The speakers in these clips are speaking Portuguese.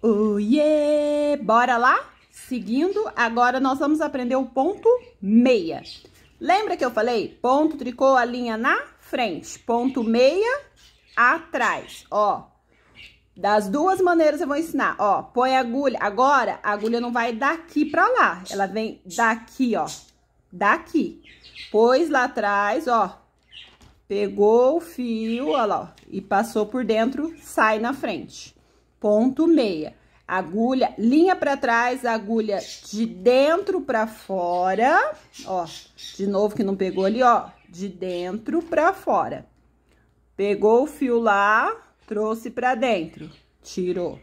Oiê! Bora lá? Seguindo, agora nós vamos aprender o ponto meia. Lembra que eu falei? Ponto, tricô, a linha na frente. Ponto meia, atrás. Ó, das duas maneiras eu vou ensinar. Ó, põe a agulha. Agora, a agulha não vai daqui pra lá. Ela vem daqui, ó. Daqui. Pôs lá atrás, ó. Pegou o fio, ó lá, ó, e passou por dentro, sai na frente ponto meia. Agulha, linha para trás, agulha de dentro para fora, ó, de novo que não pegou ali, ó, de dentro para fora. Pegou o fio lá, trouxe para dentro, tirou.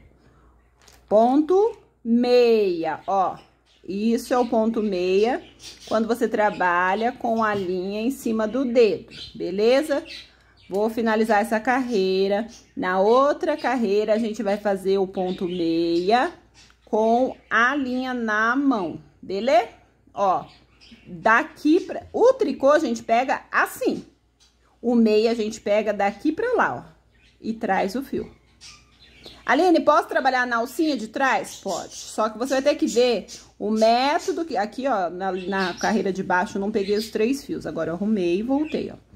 Ponto meia, ó, isso é o ponto meia, quando você trabalha com a linha em cima do dedo, beleza? Beleza? Vou finalizar essa carreira. Na outra carreira, a gente vai fazer o ponto meia com a linha na mão, beleza? Ó, daqui pra... O tricô a gente pega assim. O meia a gente pega daqui pra lá, ó. E traz o fio. Aline, posso trabalhar na alcinha de trás? Pode. Só que você vai ter que ver o método que... Aqui, ó, na, na carreira de baixo, eu não peguei os três fios. Agora eu arrumei e voltei, ó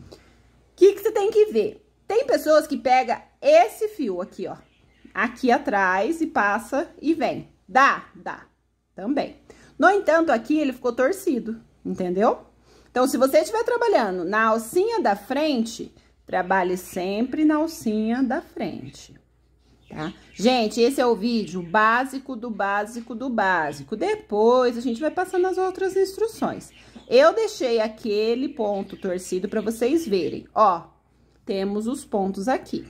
que, que você tem que ver? Tem pessoas que pega esse fio aqui, ó, aqui atrás e passa e vem. Dá? Dá. Também. No entanto, aqui ele ficou torcido, entendeu? Então, se você estiver trabalhando na alcinha da frente, trabalhe sempre na alcinha da frente, tá? Gente, esse é o vídeo básico do básico do básico. Depois, a gente vai passando as outras instruções. Eu deixei aquele ponto torcido para vocês verem. Ó, temos os pontos aqui.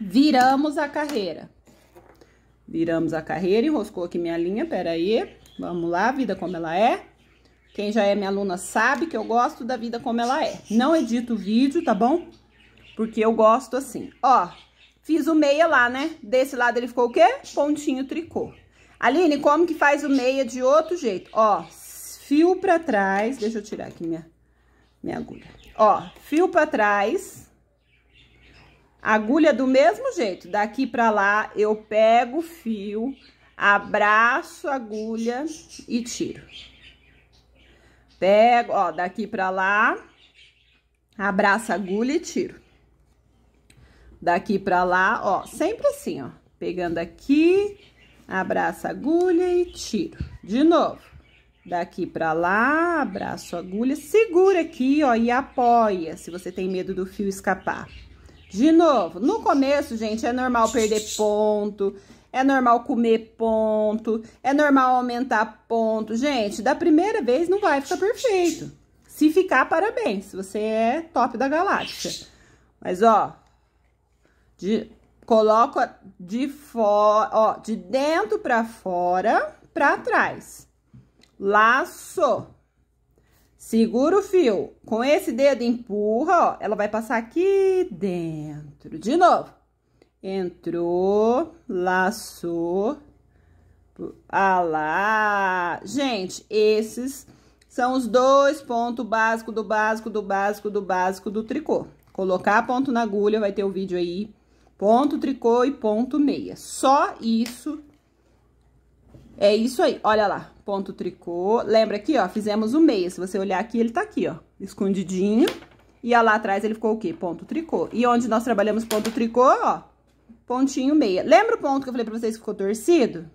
Viramos a carreira. Viramos a carreira, enroscou aqui minha linha, peraí. Vamos lá, vida como ela é. Quem já é minha aluna sabe que eu gosto da vida como ela é. Não edito o vídeo, tá bom? Porque eu gosto assim. Ó, fiz o meia lá, né? Desse lado ele ficou o quê? Pontinho tricô. Aline, como que faz o meia de outro jeito? Ó, fio pra trás, deixa eu tirar aqui minha, minha agulha. Ó, fio pra trás, agulha do mesmo jeito, daqui pra lá eu pego o fio, abraço a agulha e tiro. Pego, ó, daqui pra lá, abraço a agulha e tiro. Daqui pra lá, ó, sempre assim, ó, pegando aqui, abraço a agulha e tiro. De novo. Daqui pra lá, abraço agulha, segura aqui, ó, e apoia, se você tem medo do fio escapar. De novo, no começo, gente, é normal perder ponto, é normal comer ponto, é normal aumentar ponto. Gente, da primeira vez não vai ficar perfeito. Se ficar, parabéns, você é top da galáxia. Mas, ó, de, coloca de fora, ó, de dentro pra fora, pra trás laço. Segura o fio. Com esse dedo, empurra, ó. Ela vai passar aqui dentro. De novo. Entrou, laçou, alá. Ah Gente, esses são os dois pontos básicos do básico, do básico, do básico do tricô. Colocar ponto na agulha, vai ter o vídeo aí. Ponto tricô e ponto meia. Só isso. É isso aí. Olha lá ponto tricô. Lembra aqui, ó, fizemos o meio. Se você olhar aqui, ele tá aqui, ó, escondidinho. E ó, lá atrás ele ficou o quê? Ponto tricô. E onde nós trabalhamos ponto tricô, ó, pontinho meia. Lembra o ponto que eu falei pra vocês que ficou torcido?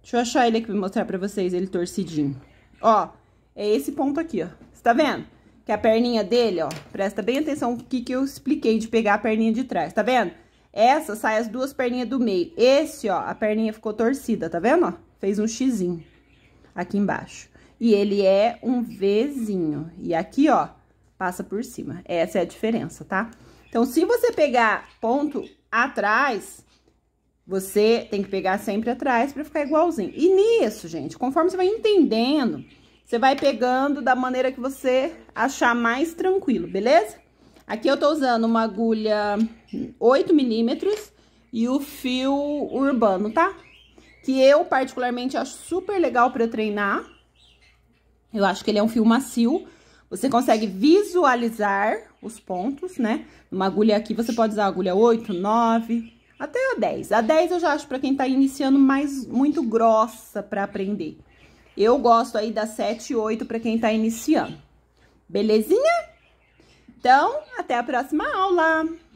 Deixa eu achar ele aqui pra mostrar pra vocês ele torcidinho. Ó, é esse ponto aqui, ó. Você tá vendo? Que a perninha dele, ó, presta bem atenção o que que eu expliquei de pegar a perninha de trás, tá vendo? Essa sai as duas perninhas do meio. Esse, ó, a perninha ficou torcida, tá vendo, ó? Fez um xizinho aqui embaixo. E ele é um Vzinho. E aqui, ó, passa por cima. Essa é a diferença, tá? Então, se você pegar ponto atrás, você tem que pegar sempre atrás para ficar igualzinho. E nisso, gente, conforme você vai entendendo, você vai pegando da maneira que você achar mais tranquilo, beleza? Aqui eu tô usando uma agulha 8 milímetros e o fio urbano, tá? que eu particularmente acho super legal para treinar. Eu acho que ele é um fio macio. Você consegue visualizar os pontos, né? Uma agulha aqui, você pode usar agulha 8, 9, até a 10. A 10 eu já acho para quem tá iniciando mais muito grossa para aprender. Eu gosto aí da 7 e 8 para quem tá iniciando. Belezinha? Então, até a próxima aula!